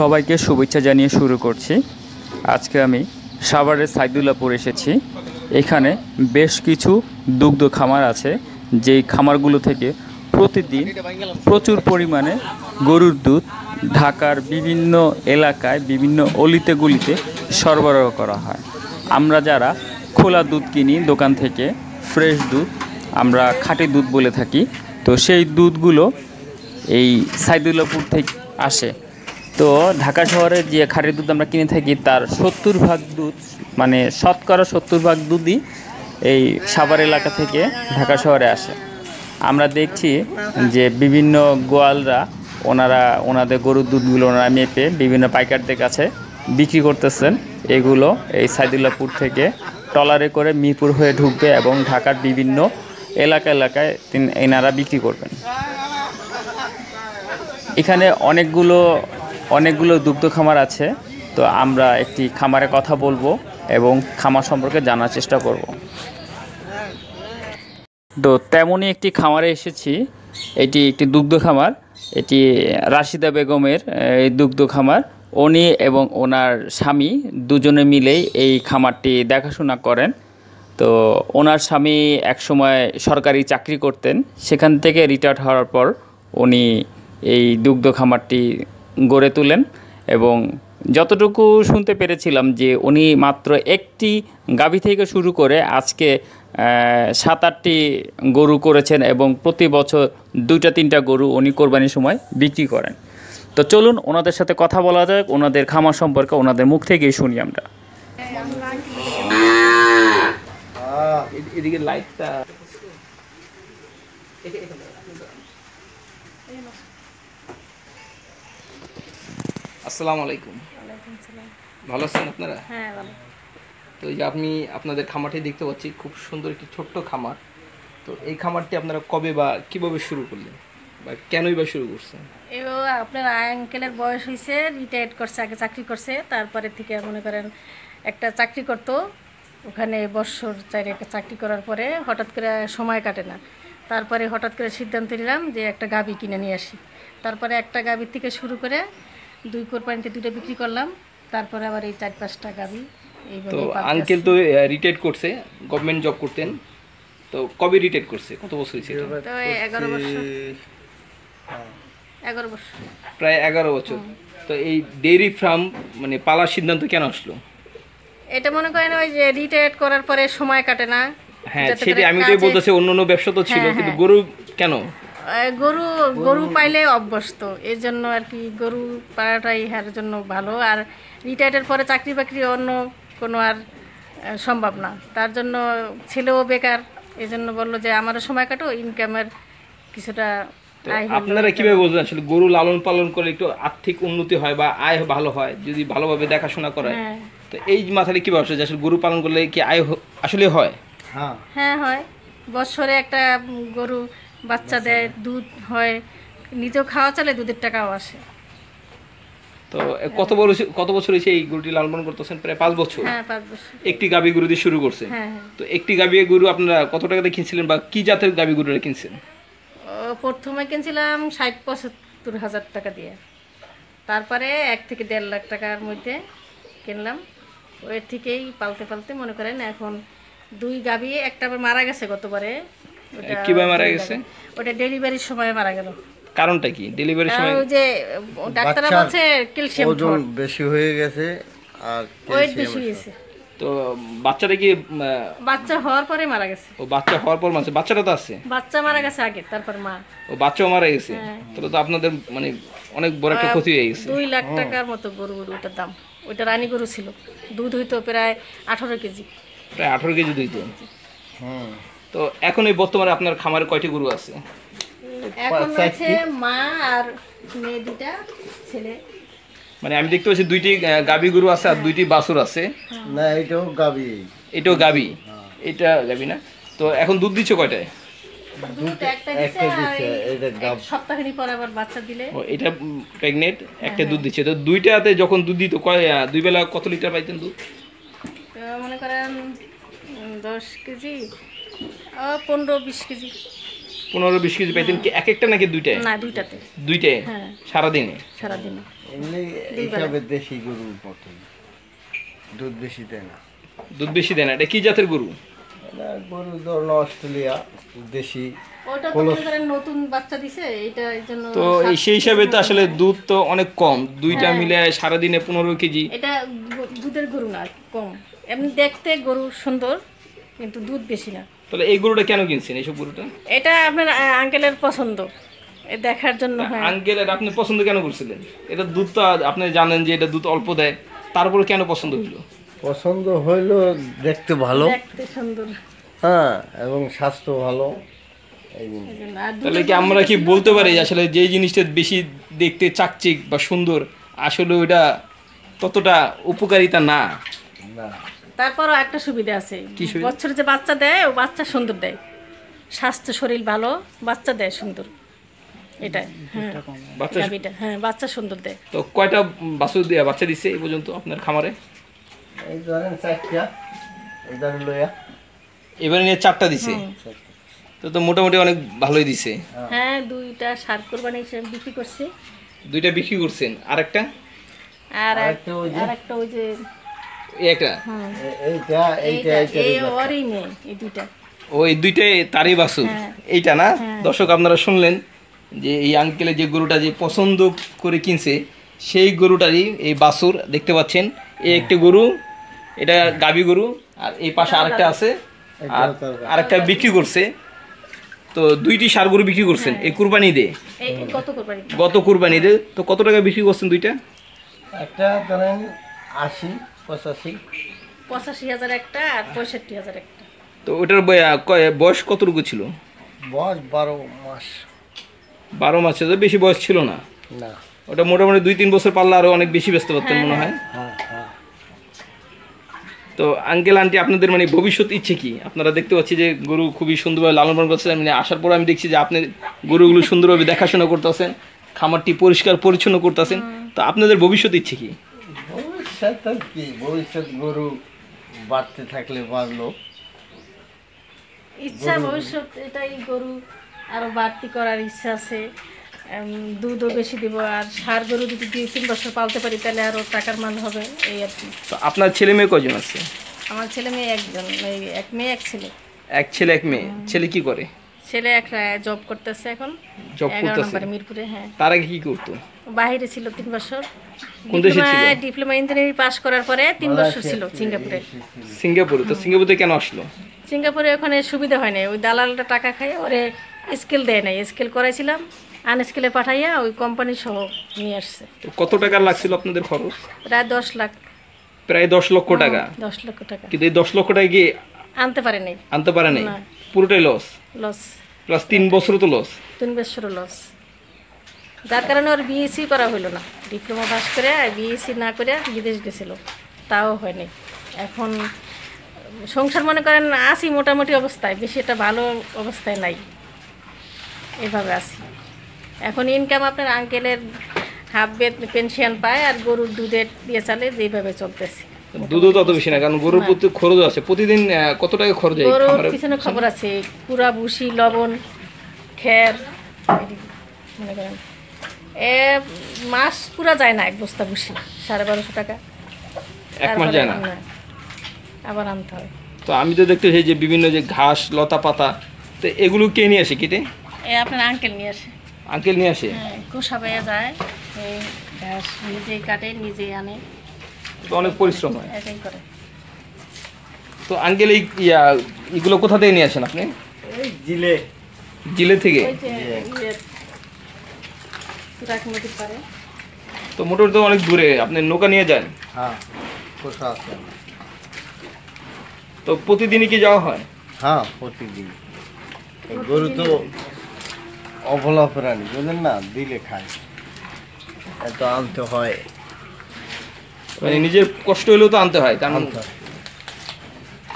সবাইকে শুভেচ্ছা জানিয়ে শুরু করছি আজকে আমি সাভারের সাইদুল্লাপুর এসেছি এখানে বেশ কিছু দুগ্ধ খামার আছে যেই খামারগুলো থেকে প্রতিদিন প্রচুর পরিমাণে গরুর দুধ ঢাকার বিভিন্ন এলাকায় বিভিন্ন অলিতে গলিতে সরবরাহ করা হয় আমরা যারা খোলা দুধ কিনি দোকান থেকে ফ্রেশ দুধ আমরা খাঁটি দুধ বলে থাকি তো সেই দুধগুলো এই সাইদুল্লাপুর থেকে আসে তো ঢাকা শহরের যে খাঁটি দুধ আমরা কিনে থাকি তার সত্তর ভাগ দুধ মানে শতকরা সত্তর ভাগ দুধই এই সাভার এলাকা থেকে ঢাকা শহরে আসে আমরা দেখছি যে বিভিন্ন গোয়ালরা ওনারা ওনাদের গরুর দুধগুলো ওনারা মেপে বিভিন্ন পাইকারদের কাছে বিক্রি করতেছেন এগুলো এই সাইদুল্লাপুর থেকে টলারে করে মিরপুর হয়ে ঢুকবে এবং ঢাকার বিভিন্ন এলাকা এলাকায় এনারা বিক্রি করবেন এখানে অনেকগুলো অনেকগুলো দুগ্ধ খামার আছে তো আমরা একটি খামারে কথা বলবো এবং খামার সম্পর্কে জানার চেষ্টা করব তো তেমনই একটি খামারে এসেছি এটি একটি দুগ্ধ খামার এটি রাশিদা বেগমের এই দুগ্ধ খামার উনি এবং ওনার স্বামী দুজনে মিলেই এই খামারটি দেখাশোনা করেন তো ওনার স্বামী একসময় সরকারি চাকরি করতেন সেখান থেকে রিটায়ার হওয়ার পর উনি এই দুগ্ধ খামারটি গড়ে তোলেন এবং যতটুকু শুনতে পেরেছিলাম যে উনি মাত্র একটি গাভী থেকে শুরু করে আজকে সাত আটটি গরু করেছেন এবং প্রতি বছর দুইটা তিনটা গরু উনি কোরবানির সময় বিক্রি করেন তো চলুন ওনাদের সাথে কথা বলা যাক ওনাদের খামার সম্পর্কে ওনাদের মুখ থেকে শুনি আমরা লাইটটা আসসালামু আলাইকুম ভালো আছেন আপনারা হ্যাঁ তো এই যে আপনি আপনাদের খামারটি দেখতে পাচ্ছি খুব সুন্দর একটি ছোট্ট খামার তো এই খামারটি আপনারা কবে বা কিভাবে শুরু করলেন বা কেনই বা শুরু করছেন এও আপনার আঙ্কেলের বয়স হয়েছে রিটায়ার্ড করছে আগে চাকরি করছে তারপরে থেকে মনে করেন একটা চাকরি করতো ওখানে বৎসর একটা চাকরি করার পরে হঠাৎ করে সময় কাটে না তারপরে হঠাৎ করে সিদ্ধান্ত নিলাম যে একটা গাবি কিনে নিয়ে আসি তারপরে একটা গাবির থেকে শুরু করে দুই কোর কোরবানিতে দুটো বিক্রি করলাম তারপরে আবার এই চার পাঁচ টাকা আমি তো আঙ্কেল তো রিটায়ার করছে গভর্নমেন্ট জব করতেন তো কবে রিটায়ার করছে কত বছর ছিল তো এগারো বছর হ্যাঁ। এগারো বছর প্রায় এগারো বছর তো এই ডেইরি ফার্ম মানে পালার সিদ্ধান্ত কেন আসলো এটা মনে করেন ওই যে রিটায়ার করার পরে সময় কাটে না হ্যাঁ সেটাই আমি তো বলতেছি অন্য অন্য ব্যবসা তো ছিল হ্যাঁ, কিন্তু হ্যাঁ। গরু কেন গরু গরু পাইলে অভ্যস্ত এই জন্য আর কি গরু পাড়াটাই হার জন্য ভালো আর রিটায়ারের পরে চাকরি বাকরি অন্য কোনো আর সম্ভব না তার জন্য ছেলেও বেকার এই জন্য বললো যে আমারও সময় কাটো ইনকামের কিছুটা আপনারা কিভাবে বুঝবেন আসলে গরু লালন পালন করে একটু আর্থিক উন্নতি হয় বা আয় ভালো হয় যদি ভালোভাবে দেখাশোনা করে হ্যাঁ। তো এই মাথায় কি ব্যবসা আসলে গরু পালন করলে কি আয় আসলে হয় হ্যাঁ হ্যাঁ হয় বছরে একটা গরু বাচ্চা দেয় দুধ হয় নিজেও খাওয়া চলে দুধের টাকাও আসে তো কত বছর কত বছর হয়েছে এই গরুটি লালন করতেছেন প্রায় পাঁচ বছর হ্যাঁ পাঁচ বছর একটি গাভী গরু দিয়ে শুরু করছে হ্যাঁ, হ্যাঁ। তো একটি গাবি গরু আপনারা কত টাকা দিয়ে কিনছিলেন বা কি জাতের গাভী গরুটা কিনছেন প্রথমে কিনছিলাম ষাট পঁচাত্তর হাজার টাকা দিয়ে তারপরে এক থেকে দেড় লাখ টাকার মধ্যে কিনলাম ওর থেকেই পালতে পালতে মনে করেন এখন দুই গাভী একটা আবার মারা গেছে গতবারে কিভাবে মারা গেছে ওটা ডেলিভারির সময় মারা গেল কারণটা কি ডেলিভারির সময় ওই যে ডাক্তাররা বলছে ক্যালসিয়াম ওজন বেশি হয়ে গেছে আর ওয়েট বেশি হয়েছে তো বাচ্চাটা কি বাচ্চা হওয়ার পরে মারা গেছে ও বাচ্চা হওয়ার পর মারা বাচ্চাটা তো আছে বাচ্চা মারা গেছে আগে তারপর মা ও বাচ্চাও মারা গেছে হ্যাঁ। তাহলে তো আপনাদের মানে অনেক বড় একটা ক্ষতি হয়ে গেছে দুই লাখ টাকার মতো গরু ওটার দাম ওইটা রানী গরু ছিল দুধ হইতো প্রায় আঠারো কেজি প্রায় আঠারো কেজি দুধ হুম তো এখন এই বর্তমানে আপনার খামারে কয়টি গরু আছে এখন আছে মা আর মেয়ে দুটা ছেলে মানে আমি দেখতে পাচ্ছি দুইটি গাবি গরু আছে আর দুইটি বাছুর আছে হ্যাঁ। না এটাও গাবি এটাও গাবি হ্যাঁ। এটা গাবি না তো এখন দুধ দিচ্ছ কয়টায় এটা একটা হ্যাঁ, দুধ দিচ্ছে তো দুইটাতে যখন দুধ দিত কয় দুই বেলা কত লিটার পাইতেন দুধ মনে করেন দশ কেজি পনেরো বিশ কেজি পনেরো বিশ কেজি পাইতেন কি এক একটা নাকি দুইটায় না হ্যাঁ। সারাদিনে সারাদিনে এমনি দেশি গরুর মতন দুধ বেশি দেয় না দুধ বেশি দেয় না এটা কি জাতের গরু ধরুন অস্ট্রেলিয়া দেশি তো সেই হিসাবে তো আসলে দুধ তো অনেক কম দুইটা হ্যাঁ। মিলে সারাদিনে পনেরো কেজি এটা দুধের গরু না কম এমনি দেখতে গরু সুন্দর কিন্তু দুধ বেশি না তাহলে এই গরুটা কেন কিনছেন এইসব গরুটা এটা আপনার আঙ্কেলের পছন্দ দেখার জন্য আঙ্কেল এটা আপনি পছন্দ কেন করছিলেন এটা দুধ তো আপনি জানেন যে এটা দুধ অল্প দেয় তারপরে কেন পছন্দ হইলো পছন্দ হইলো দেখতে ভালো দেখতে সুন্দর হ্যাঁ এবং স্বাস্থ্য ভালো তাহলে কি আমরা কি বলতে পারি আসলে যে জিনিসটা বেশি দেখতে চাকচিক বা সুন্দর আসলে ওইটা ততটা উপকারিতা না না তারপরও একটা সুবিধা আছে বছর যে বাচ্চা দেয় ও বাচ্চা সুন্দর দেয় স্বাস্থ্য শরীর ভালো বাচ্চা দেয় সুন্দর হ্যাঁ। হ্যাঁ, বাচ্চা সুন্দর দেয় তো কয়টা বাচ্চা এবারে নিয়ে চারটা দিছে তো মোটামুটি অনেক ভালোই দিছে হ্যাঁ, হ্যাঁ দুইটা সার কোরবানি বিক্রি দুইটা বিক্রি করছেন আরেকটা আর একটা ওই যে ওই হ্যাঁ। দুইটাই তারই হ্যাঁ। এইটা না হ্যাঁ। দর্শক আপনারা শুনলেন যে এই আঙ্কেলে যে গরুটা যে পছন্দ করে কিনছে সেই গরুটারই এই বাসুর দেখতে পাচ্ছেন এই একটি গরু এটা গাবি গরু আর এই পাশে আরেকটা আছে আর আরেকটা বিক্রি করছে তো দুইটি সার গরু বিক্রি করছেন এই কুরবানি দে গত কুরবানি দে তো কত টাকা বিক্রি করছেন দুইটা একটা ধরেন আশি একটা আর একটা তো ওটার বয়স কতটুকু ছিল বয়স মাস মাসে তো বেশি বয়স ছিল না না ওটা মোটামুটি দুই তিন বছর পারলে অনেক বেশি ব্যস্ত হ্যাঁ, মনে হয় হ্যাঁ, হ্যাঁ, তো আঙ্কেল আন্টি আপনাদের মানে ভবিষ্যৎ ইচ্ছে কি আপনারা দেখতে পাচ্ছি যে গরু খুবই সুন্দরভাবে লালন পালন করছেন মানে আসার পর আমি দেখছি যে আপনি গরুগুলো সুন্দরভাবে দেখাশোনা করতেছেন খামারটি পরিষ্কার পরিচ্ছন্ন করতেছেন তো আপনাদের ভবিষ্যৎ ইচ্ছে কি ভবিষ্যৎ আর কি ভবিষ্যৎ গরু বাড়তে থাকলে বাড়লো ইচ্ছা ভবিষ্যৎ এটাই গরু আরও বাড়তি করার ইচ্ছা আছে দুধও বেশি দিব আর সার গরু যদি দুই তিন বছর পালতে পারি তাহলে আরও টাকার মান হবে এই আর কি আপনার ছেলে মেয়ে কজন আছে আমার ছেলে মেয়ে একজন এক মেয়ে এক ছেলে এক ছেলে এক মেয়ে ছেলে কি করে ছেলে একটা জব করতেছে এখন জব করতেছে মিরপুরে হ্যাঁ তার আগে কি করতো বাইরে ছিল তিন বছর কোন দেশে ছিল ডিপ্লোমা ইঞ্জিনিয়ারিং পাস করার পরে তিন বছর ছিল সিঙ্গাপুরে সিঙ্গাপুরে তো সিঙ্গাপুরে কেন আসলো সিঙ্গাপুরে ওখানে সুবিধা হয় না ওই দালালটা টাকা খায় ওরে স্কেল দেয় নাই স্কেল করাইছিলাম আনস্কেলে পাঠাইয়া ওই কোম্পানি সহ নিয়ে আসছে কত টাকা লাগছিল আপনাদের খরচ প্রায় দশ লাখ প্রায় দশ লক্ষ হ্যাঁ, টাকা দশ লক্ষ টাকা কিন্তু এই দশ লক্ষ টাকা গিয়ে আনতে পারে নাই আনতে পারে নাই পুরোটাই লস লস প্লাস তিন বছর তো লস তিন বছর লস যার কারণে ওর বিএসসি e করা হলো না ডিপ্লোমা পাস করে আর বিএসসি e না করে বিদেশ গেছিল তাও হয়নি এখন সংসার মনে করেন আসি মোটামুটি অবস্থায় বেশি একটা ভালো অবস্থায় নাই এভাবে আসি এখন ইনকাম আপনার আঙ্কেলের হাফ বেত পেনশন পায় আর গরুর দুধের দিয়ে চালে যেভাবে চলতেছে দুধও তত বেশি না কারণ গরুর প্রতি খরচ আছে প্রতিদিন কত টাকা খরচ হয় গরুর পিছনে খবর আছে পুরা ভুসি লবণ খের মনে করেন এ মাস পুরা যায় না এক বস্তা ভুসি সাড়ে বারোশো টাকা এক মাস যায় না আবার আনতে হয় তো আমি তো দেখতেছি যে বিভিন্ন যে ঘাস লতা পাতা তো এগুলো কে নিয়ে আসে কেটে এ আপনার আঙ্কেল নিয়ে আসে আঙ্কেল নিয়ে আসে হ্যাঁ, কোষা যায় এই ঘাস নিজেই কাটে নিজেই আনে অনেক পরিশ্রম হয় তো আঙ্কেল এই ইয়া এগুলো কোথা থেকে নিয়ে আসেন আপনি জিলে জিলে থেকে ইয়ে, তো মোটর তো অনেক দূরে আপনি নৌকা নিয়ে যান হ্যাঁ, তো প্রতিদিনই কি যাওয়া হয় হ্যাঁ প্রতিদিন গরু তো অবলা প্রাণী বুঝলেন না দিলে খায় এত আনতে হয় মানে নিজের কষ্ট হলেও তো আনতে হয় কারণ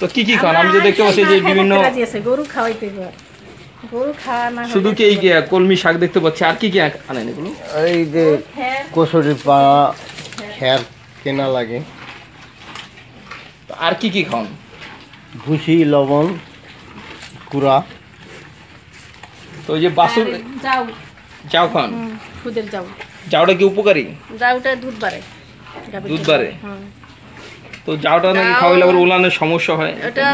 তো কি কি খান আমি তো দেখতে পাচ্ছি যে বিভিন্ন গরু খাওয়াইতে শুধু কি কলমি শাক দেখতে পাচ্ছি আর কি কি আনেন এগুলো এই যে কসুরি পা খ্যার কেনা লাগে আর কি কি খান ভুসি লবণ কুড়া তো যে বাসুর যাও যাও খান খুদের যাওটা কি উপকারী যাওটা দুধ বাড়ায় দুধ হ্যাঁ। তো যাওটা নাকি খাওয়াইলে আবার উলানের সমস্যা হয় এটা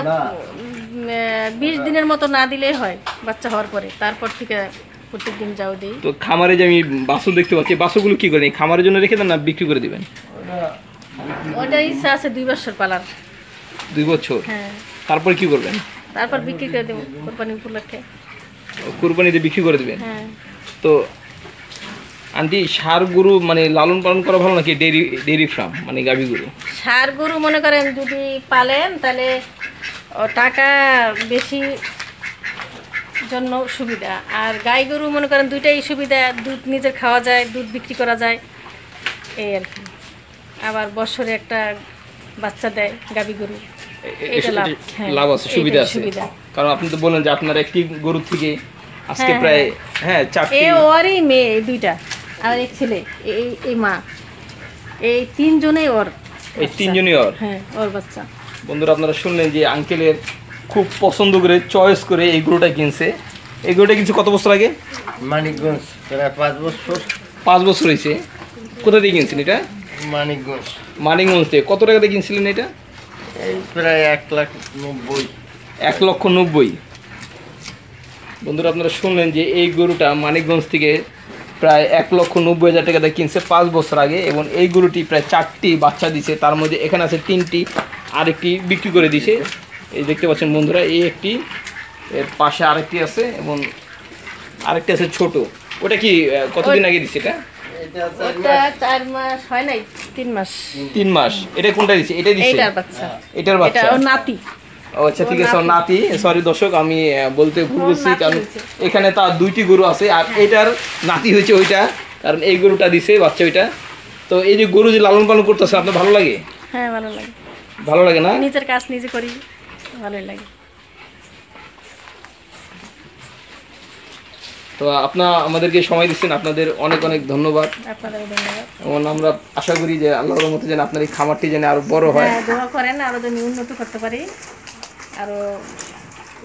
বিশ দিনের মতো না দিলেই হয় বাচ্চা হওয়ার পরে তারপর থেকে প্রত্যেকদিন যাও দিই তো খামারে যে আমি বাসু দেখতে পাচ্ছি বাসুগুলো কি করেন খামারের জন্য রেখে দেন না বিক্রি করে দিবেন ওটা ইচ্ছা আছে দুই বছর পালার দুই বছর হ্যাঁ তারপর কি করবেন তারপর বিক্রি করে দেবো কোরবানি উপলক্ষে কোরবানিতে বিক্রি করে দেবেন হ্যাঁ তো আন্টি সার গরু মানে লালন পালন করা ভালো নাকি ডেরি ডেরি ফার্ম মানে গাভী গরু সার গরু মনে করেন যদি পালেন তাহলে টাকা বেশি জন্য সুবিধা আর গাই গরু মনে করেন দুইটাই সুবিধা দুধ নিজের খাওয়া যায় দুধ বিক্রি করা যায় এই আর কি আবার বছরে একটা বাচ্চা দেয় গাবি গরু হ্যাঁ, লাভ আছে সুবিধা আছে কারণ আপনি তো বললেন যে আপনার একটি গরু থেকে আজকে হ্যাঁ, প্রায় হ্যাঁ, হ্যাঁ চারটি ওরই মেয়ে দুইটা আর এক ছেলে এই এই মা এই তিনজনেই ওর এই তিনজনই ওর হ্যাঁ ওর বাচ্চা বন্ধুরা আপনারা শুনলেন যে আঙ্কেলের খুব পছন্দ করে চয়েস করে এই গরুটা কিনছে এই গরুটা কিনছে কত বছর আগে মানিকগঞ্জ প্রায় পাঁচ বছর পাঁচ বছর হয়েছে কোথা দিয়ে কিনছেন এটা মানিকগঞ্জ মানিকগঞ্জ থেকে কত টাকাতে কিনছিলেন এটা এই প্রায় এক লাখ নব্বই এক লক্ষ নব্বই বন্ধুরা আপনারা শুনলেন যে এই গরুটা মানিকগঞ্জ থেকে প্রায় এক লক্ষ নব্বই হাজার টাকাতে কিনছে পাঁচ বছর আগে এবং এই গরুটি প্রায় চারটি বাচ্চা দিছে তার মধ্যে এখানে আছে তিনটি আরেকটি বিক্রি করে দিছে এই দেখতে পাচ্ছেন বন্ধুরা এই একটি এর পাশে আরেকটি আছে এবং আরেকটি আছে ছোট ওটা কি কতদিন আগে দিছে এটা তিন মাস এটা কোনটা দিছে এটা দিছে এটার বাচ্চা এটার বাচ্চা নাতি আচ্ছা ঠিক আছে নাতি সরি দর্শক আমি বলতে ভুলছি কারণ এখানে তার দুইটি গরু আছে আর এটার নাতি হয়েছে ওইটা কারণ এই গরুটা দিছে বাচ্চা ওইটা তো এই যে গরু যে লালন পালন করতেছে আপনার ভালো লাগে হ্যাঁ ভালো লাগে ভালো লাগে না নিজের কাজ নিজে করি ভালোই লাগে তো আপনার আমাদেরকে সময় দিচ্ছেন আপনাদের অনেক অনেক ধন্যবাদ এবং আমরা আশা করি যে আল্লাহর মতো যেন আপনার এই খামারটি যেন আরো বড় হয় হ্যাঁ, দোয়া করেন আরো যেন উন্নত করতে পারি আরো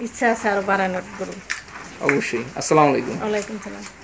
ইচ্ছা আছে আরো বাড়ানোর গরু অবশ্যই আসসালাম আলাইকুম ওয়ালাইকুম সালাম